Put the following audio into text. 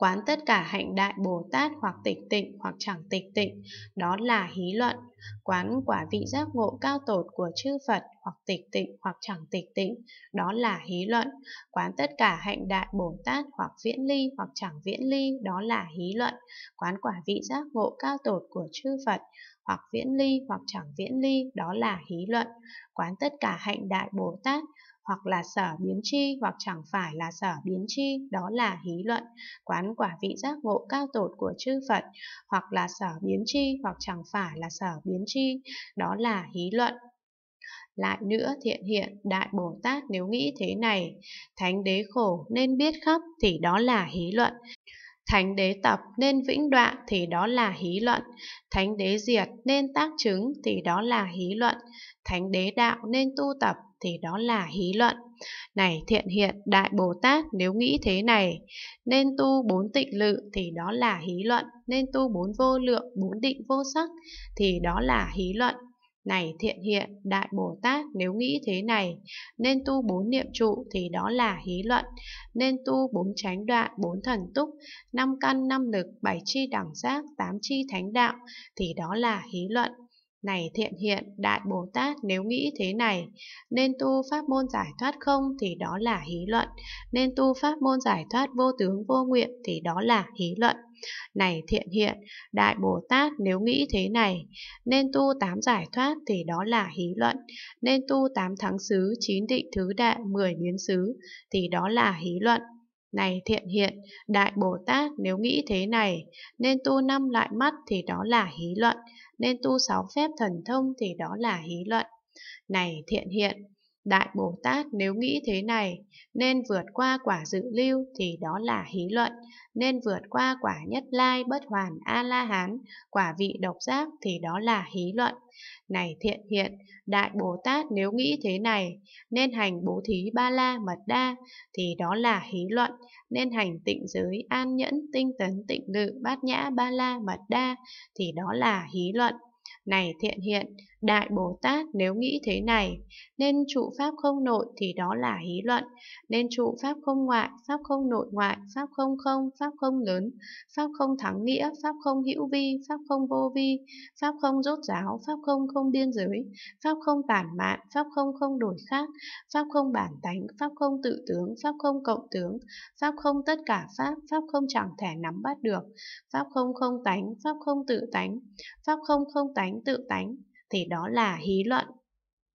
quán tất cả hạnh đại Bồ Tát hoặc tịch tịnh hoặc chẳng tịch tịnh, đó là hí luận quán quả vị giác ngộ cao tột của chư Phật hoặc tịch tịnh hoặc chẳng tịch tịnh, đó là hí luận, quán tất cả hạnh đại Bồ Tát hoặc viễn ly hoặc chẳng viễn ly, đó là hí luận, quán quả vị giác ngộ cao tột của chư Phật hoặc viễn ly hoặc chẳng viễn ly, đó là hí luận, quán tất cả hạnh đại Bồ Tát hoặc là sở biến chi hoặc chẳng phải là sở biến chi, đó là hí luận, quán quả vị giác ngộ cao tột của chư Phật, hoặc là sở biến chi hoặc chẳng phải là sở biến biến chi, đó là hí luận. Lại nữa thiện hiện Đại Bồ Tát nếu nghĩ thế này, Thánh đế khổ nên biết khắp thì đó là hí luận. Thánh đế tập nên vĩnh đoạn thì đó là hí luận. Thánh đế diệt nên tác chứng thì đó là hí luận. Thánh đế đạo nên tu tập thì đó là hí luận. Này thiện hiện đại Bồ Tát nếu nghĩ thế này, nên tu bốn tịnh lự thì đó là hí luận, nên tu bốn vô lượng, bốn định vô sắc thì đó là hí luận. Này thiện hiện, đại Bồ Tát nếu nghĩ thế này, nên tu bốn niệm trụ thì đó là hí luận, nên tu bốn chánh đoạn, bốn thần túc, năm căn, năm lực, bảy chi đẳng giác, tám chi thánh đạo thì đó là hí luận. Này thiện hiện, Đại Bồ Tát nếu nghĩ thế này, nên tu pháp môn giải thoát không thì đó là hí luận, nên tu pháp môn giải thoát vô tướng vô nguyện thì đó là hí luận. Này thiện hiện, Đại Bồ Tát nếu nghĩ thế này, nên tu tám giải thoát thì đó là hí luận, nên tu tám thắng xứ, chín định thứ đại, mười biến xứ thì đó là hí luận. Này thiện hiện, Đại Bồ Tát nếu nghĩ thế này, nên tu năm lại mắt thì đó là hí luận, nên tu sáu phép thần thông thì đó là hí luận. Này thiện hiện, Đại Bồ Tát nếu nghĩ thế này, nên vượt qua quả dự lưu thì đó là hí luận, nên vượt qua quả nhất lai bất hoàn A-la-hán, quả vị độc giác thì đó là hí luận. Này thiện hiện, Đại Bồ Tát nếu nghĩ thế này, nên hành bố thí ba la mật đa, thì đó là hí luận, nên hành tịnh giới an nhẫn tinh tấn tịnh lự bát nhã ba la mật đa, thì đó là hí luận. Này thiện hiện, Đại Bồ Tát nếu nghĩ thế này, nên trụ pháp không nội thì đó là hí luận, nên trụ pháp không ngoại, pháp không nội ngoại, pháp không không, pháp không lớn, pháp không thắng nghĩa, pháp không hữu vi, pháp không vô vi, pháp không rốt ráo, pháp không không biên giới, pháp không bản mạn, pháp không không đổi khác, pháp không bản tánh, pháp không tự tướng, pháp không cộng tướng, pháp không tất cả pháp, pháp không chẳng thể nắm bắt được, pháp không không tánh, pháp không tự tánh, pháp không không tánh tự tánh, thì đó là hí luận